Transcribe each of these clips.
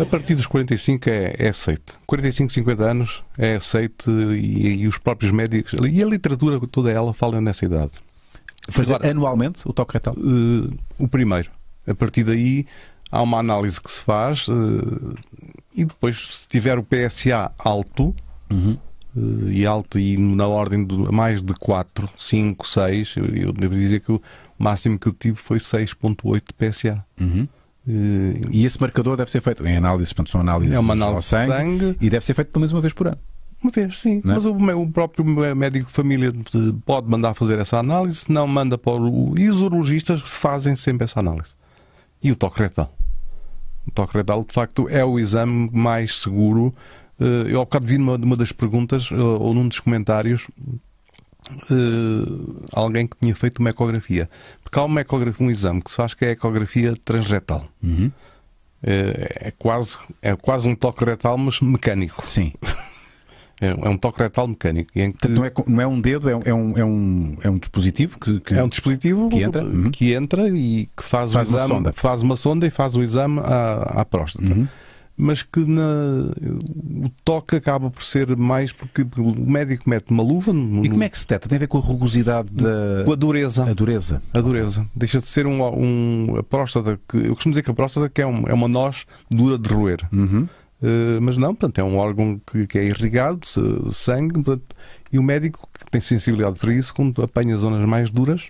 A partir dos 45 é, é aceito. 45, 50 anos é aceito e, e os próprios médicos e a literatura toda ela fala nessa idade. Fazer Agora, anualmente o toque retal? Uh, o primeiro. A partir daí há uma análise que se faz uh, e depois, se tiver o PSA alto, uhum. Eh, e alto e na ordem de mais de 4, 5, 6, eu, eu devo dizer que o máximo que eu tive foi 6,8 PSA. Uhum. E esse marcador deve ser feito em análises, portanto, são análises, é uma análise ao sangue, sangue e deve ser feito pelo menos uma vez por ano. Uma vez, sim. É? Mas o, o, próprio médico de família pode mandar fazer essa análise, não manda para os urologistas fazem sempre essa análise. E o toque retal. O toque retal, de facto, é o exame mais seguro. Eh, eu, ao bocado, vi numa, numa das perguntas, eh, ou num dos comentários, uh, alguém que tinha feito uma ecografia. Porque há uma ecografia, um exame que se faz que é a ecografia transretal. Uhum. Uh, é, quase, é quase um toque retal, mas mecânico. Sim. É, é, um toque retal mecânico. Em que... não, é, não é um dedo, é, é, um, é, um, é um dispositivo que, que É um dispositivo que entra, uhum. que entra e que faz, faz o exame, uma sonda. faz uma sonda e faz o exame à, à próstata. Uhum mas que na, o toque acaba por ser mais porque o médico mete uma luva. No, e como é que se teta? Tem a ver com a rugosidade da. Com a dureza. A dureza. A dureza. Deixa de ser um, um, a próstata. Que, eu costumo dizer que a próstata que é, um, é uma noz dura de roer. Uhum. Uh, mas não, portanto, é um órgão que, que é irrigado, sangue, portanto, e o médico que tem sensibilidade para isso, quando apanha zonas mais duras,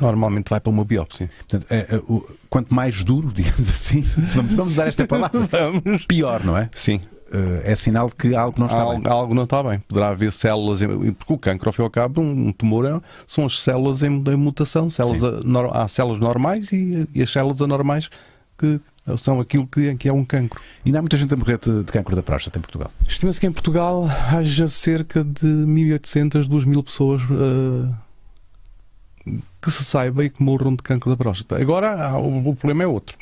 Normalmente vai para uma biópsia. Portanto, é, é, o, quanto mais duro, digamos assim, vamos, vamos usar esta palavra, pior, não é? Sim. Uh, é sinal de que algo não está algo, bem. Algo não está bem. Poderá haver células, porque o cancro, ao fim e ao cabo, um tumor é, são as células em, em mutação. Células a, no, há células normais e, e as células anormais que são aquilo que, que é um cancro. E ainda há muita gente a morrer de, de cancro da próstata em Portugal? Estima-se que em Portugal haja cerca de 1.800, 2.000 pessoas uh, que se saiba e que morram de cancro da próstata. Agora, o problema é outro.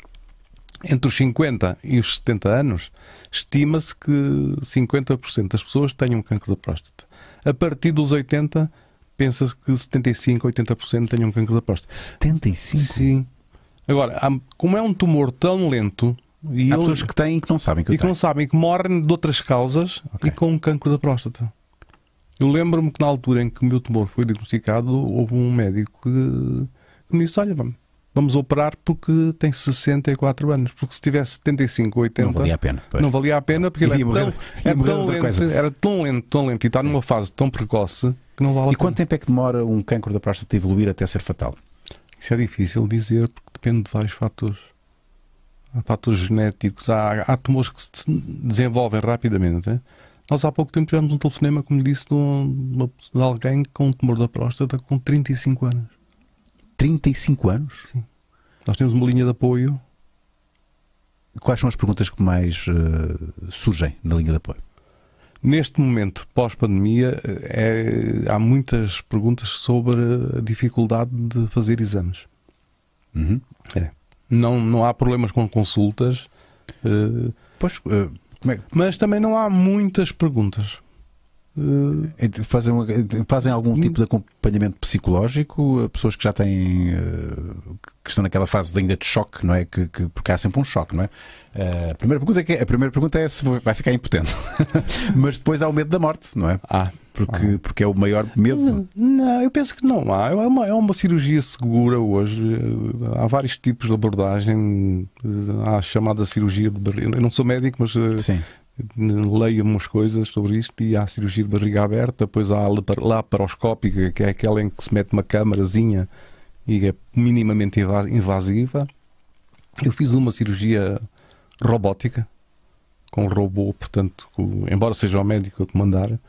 Entre os 50 e os 70 anos, estima-se que 50% das pessoas tenham cancro da próstata. A partir dos 80, pensa-se que 75, 80% tenham cancro da próstata. 75? Sim. Agora, como é um tumor tão lento, e Há pessoas que têm e que não sabem que E que não sabem, que morrem de outras causas okay. e com cancro da próstata. Eu lembro-me que na altura em que o meu tumor foi diagnosticado, houve um médico que, que me disse: Olha, vamos, vamos operar porque tem 64 anos. Porque se tivesse 75, 80. Não valia a pena. Pois. Não valia a pena porque ele era, é morrer, tão, é era, tão lento, era, tão, lento, tão lento e está Sim. numa fase tão precoce que não vale a pena. E quanto tempo é que demora um câncer da próstata a evoluir até ser fatal? Isso é difícil dizer porque depende de vários fatores. Há fatores genéticos, há, há tumores que se desenvolvem rapidamente. Hein? Nós há pouco tempo tivemos um telefonema, como disse, de, de alguém com um tumor da próstata com 35 anos. 35 anos? Sim. Nós temos uma linha de apoio. Quais são as perguntas que mais uh, surgem na linha de apoio? Neste momento, pós-pandemia, eh, é, há muitas perguntas sobre a dificuldade de fazer exames. Uhum. É. Não, não há problemas com consultas. Uh, pois, uh, mas também não há muitas perguntas. Eh, então, fazem, fazem algum tipo de acompanhamento psicológico a pessoas que já têm eh, que estão naquela fase ainda de choque, não é? Que, que, porque há sempre um choque, não é? Eh, a primeira pergunta é, que, é, a primeira pergunta é se vai ficar impotente, mas depois há o medo da morte, não é? Ah, porque, ah. porque é o maior medo. Não, eu penso que não há. É uma, é uma cirurgia segura hoje. Há vários tipos de abordagem. Há a chamada cirurgia de barreira. Eu não sou médico, mas Sim leio umas coisas sobre isto e há cirurgia de barriga aberta, depois há a laparoscópica, que é aquela em que se mete uma câmarazinha e é minimamente invasiva. Eu fiz uma cirurgia robótica, com um robô, portanto, embora seja o médico a comandar,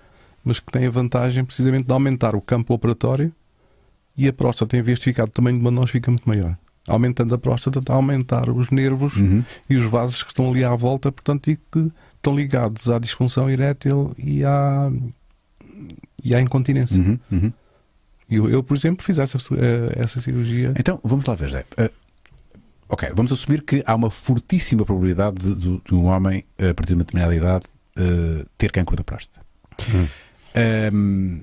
mas que tem a vantagem precisamente de aumentar o campo operatório e a próstata, em vez de ficar do tamanho de uma nós, fica muito maior aumentando a próstata, está a aumentar os nervos uhum. e os vasos que estão ali à volta, portanto, e que estão ligados à disfunção erétil e à, e à incontinência. Uhum, uhum. Eu, eu, por exemplo, fiz essa, eh, essa cirurgia. Então, vamos lá ver, Zé. Uh, eh, ok, vamos assumir que há uma fortíssima probabilidade de, de, um homem, eh, a partir de uma determinada idade, uh, ter câncer da próstata. Uhum. Um, ehm,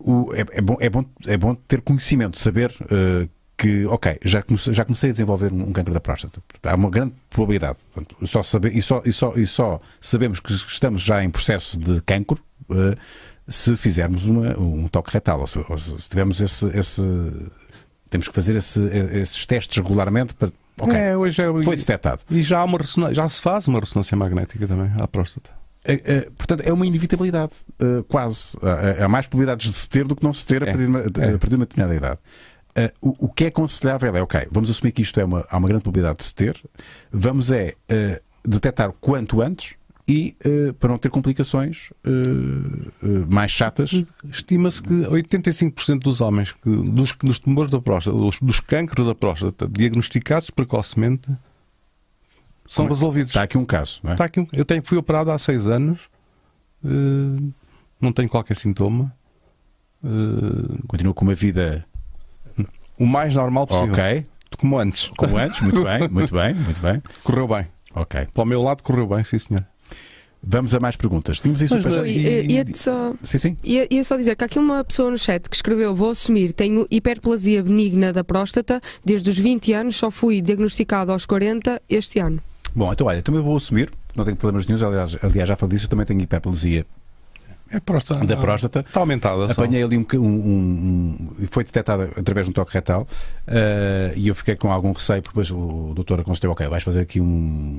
o, é, é, bom, é, bom, é bom ter conhecimento, saber uh, que, ok, já comecei, já comecei a desenvolver um, câncer da próstata. Há uma grande probabilidade. Portanto, só saber, e, só, e, só, e só sabemos que estamos já em processo de cancro uh, se fizermos uma, um toque retal, ou se, ou se tivermos esse, esse, Temos que fazer esse, esses testes regularmente para. é, hoje é, foi detectado. E já, há uma já se faz uma ressonância magnética também à próstata. É, é, portanto, é uma inevitabilidade, eh, quase. Eh, é, há mais probabilidades de se ter do que não se ter é, a, partir de uma, é. a partir de uma determinada idade. Uh, o, o, que é aconselhável é, ok, vamos assumir que isto é uma, há uma grande probabilidade de se ter, vamos é uh, detectar quanto antes e uh, para não ter complicações mais chatas. Estima-se que 85% dos homens que, dos, dos tumores da próstata, dos, dos cânceres da próstata, diagnosticados precocemente, são Como é resolvidos. Está aqui um caso, não é? Está aqui um, eu tenho, fui operado há 6 anos, não tenho qualquer sintoma. Continua com uma vida o mais normal possível. Ok. Como antes. Como antes, muito bem, muito bem, muito bem. Correu bem. Ok. Para o meu lado correu bem, sim senhor. Vamos a mais perguntas. Tínhamos isso para já. Ia só, sim, sim. Ia, ia só dizer que há aqui uma pessoa no chat que escreveu: Vou assumir, tenho hiperplasia benigna da próstata desde os 20 anos, só fui diagnosticado aos 40 este ano. Bom, então olha, também vou assumir, não tenho problemas nenhum, aliás, aliás já falei disso, eu também tenho hiperplasia é próstata. Da ah. próstata. Está aumentada. Apanhei só. ali um, um, um, Foi detectada através de um toque retal uh, e eu fiquei com algum receio, porque depois o doutor aconselhou: ok, vais fazer aqui um,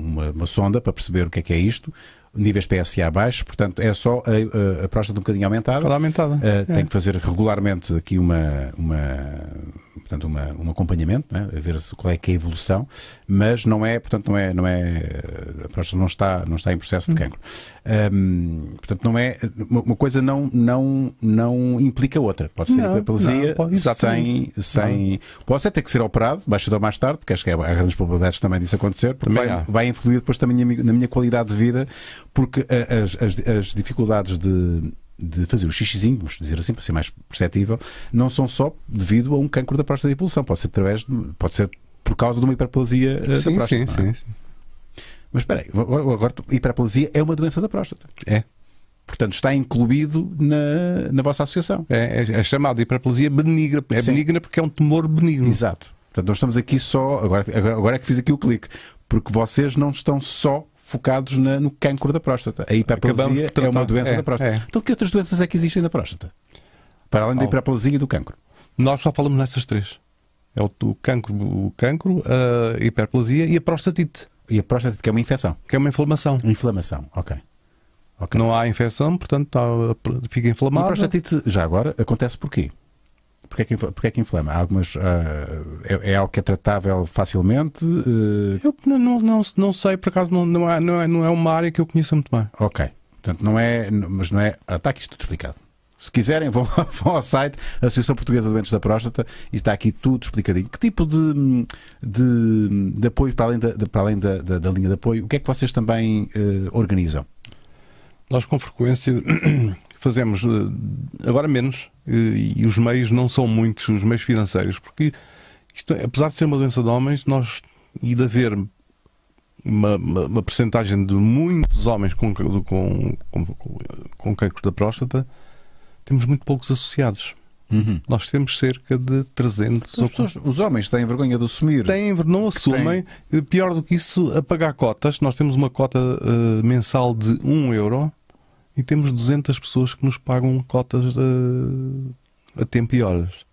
uma, uma, sonda para perceber o que é que é isto níveis PSA baixos, portanto é só a, a próstata um bocadinho aumentada. aumentada. Uh, é. Tem que fazer regularmente aqui uma, uma, portanto, uma, um acompanhamento, né? a ver qual é que é a evolução, mas não é, portanto, não é, não é eh, a próstata não está, não está em processo de uhum. cancro. Um, portanto, não é, uma coisa não, não, não implica outra. Pode ser hiperplasia sem, sem pode até ter que ser operado, mais cedo ou mais tarde, porque acho que há grandes probabilidades também disso acontecer, porque vai, vai, influir depois também na minha qualidade de vida porque as, as, as dificuldades de de fazer o xixizinho, vamos dizer assim, para ser mais perceptível, não são só devido a um câncer da próstata de evolução, pode ser através, de, pode ser por causa de uma hiperplasia eh, sim, da próstata. Sim, é? sim, sim. Mas espera aí, agora hiperplasia é uma doença da próstata. É. Portanto, está incluído na, na vossa associação. É, é, é chamado hiperplasia benigna. É sim. benigna porque é um tumor benigno. Exato. Portanto, nós estamos aqui só. agora, agora é que fiz aqui o clique. Porque vocês não estão só focados na, no cancro da próstata. A hiperplasia é uma doença é, da próstata. É. Então que outras doenças é que existem na próstata? Para além da oh. hiperplasia e do cancro. Nós só falamos nessas três. É o, o cancro, o cancro, a hiperplasia e a prostatite. E a prostatite que é uma infecção. Que é uma inflamação. Inflamação, ok. okay. Não há infecção, portanto fica inflamado. E a prostatite, já agora, acontece porquê? Porquê é que, porquê é que inflama? algumas, uh, é, é, algo que é tratável facilmente? Uh... Eu não, não, não, não, sei, por acaso não, não, é, não, é, não é uma área que eu conheço muito bem. Ok. Portanto, não é. Mas não é. está ah, aqui tudo explicado. Se quiserem, vão, vão ao site Associação Portuguesa de Doentes da Próstata e está aqui tudo explicadinho. Que tipo de, de, de apoio, para além, da, de, para além da, da, da, linha de apoio, o que é que vocês também uh, organizam? nós com frequência fazemos, eh, agora menos, eh, e os meios não são muitos, os meios financeiros, porque isto, apesar de ser uma doença de homens, nós e de haver uma, uma, uma percentagem de muitos homens com, com, com, com cancro da próstata, temos muito poucos associados. Uhum. Nós temos cerca de 300. Pessoas, ou... Os homens têm vergonha de assumir. Têm, não assumem. Eh, pior do que isso, a pagar cotas. Nós temos uma cota uh, mensal de 1 euro e temos 200 pessoas que nos pagam cotas a, a tempo e horas.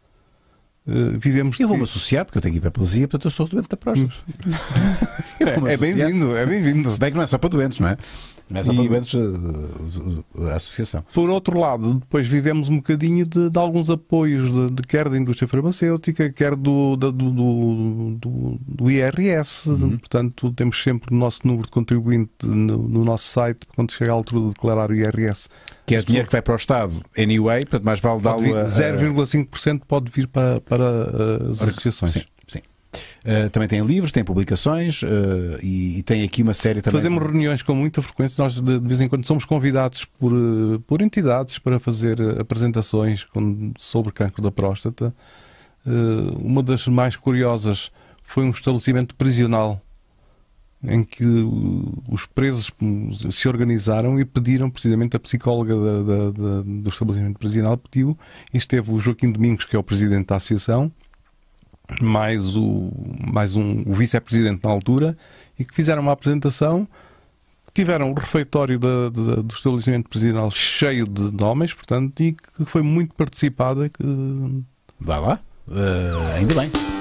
Uh, vivemos eu vou-me associar, porque eu tenho hiperplasia, portanto eu sou doente da próstata. é, é bem-vindo, é bem-vindo. É bem Se bem que não é só para doentes, não é? mas e... pelo menos a, a, associação. Por outro lado, depois vivemos um bocadinho de, de alguns apoios, de, de, quer da indústria farmacêutica, quer do, da, do, do, do, IRS. Uhum. Portanto, temos sempre o nosso número de contribuinte no, no nosso site, quando chega a altura de declarar o IRS que é dinheiro que vai para o Estado, anyway, portanto, mais vale dar lo 0,5% pode vir para, para eh, as associações. Sim. Eh, também tem livros, tem publicações uh, e, e, tem aqui uma série também. Fazemos reuniões com muita frequência. Nós, de, de vez em quando, somos convidados por, eh, por entidades para fazer apresentações com, sobre cancro da próstata. Uh, uma das mais curiosas foi um estabelecimento prisional em que os presos se organizaram e pediram precisamente a psicóloga da, da, da, do estabelecimento prisional pediu e esteve o Joaquim Domingos que é o presidente da associação mais, o, mais um, vice-presidente na altura, e que fizeram uma apresentação. Tiveram o refeitório da, da, do estabelecimento presidencial cheio de, de, homens, portanto, e que foi muito participada. Que... Vá lá, uh, ainda bem.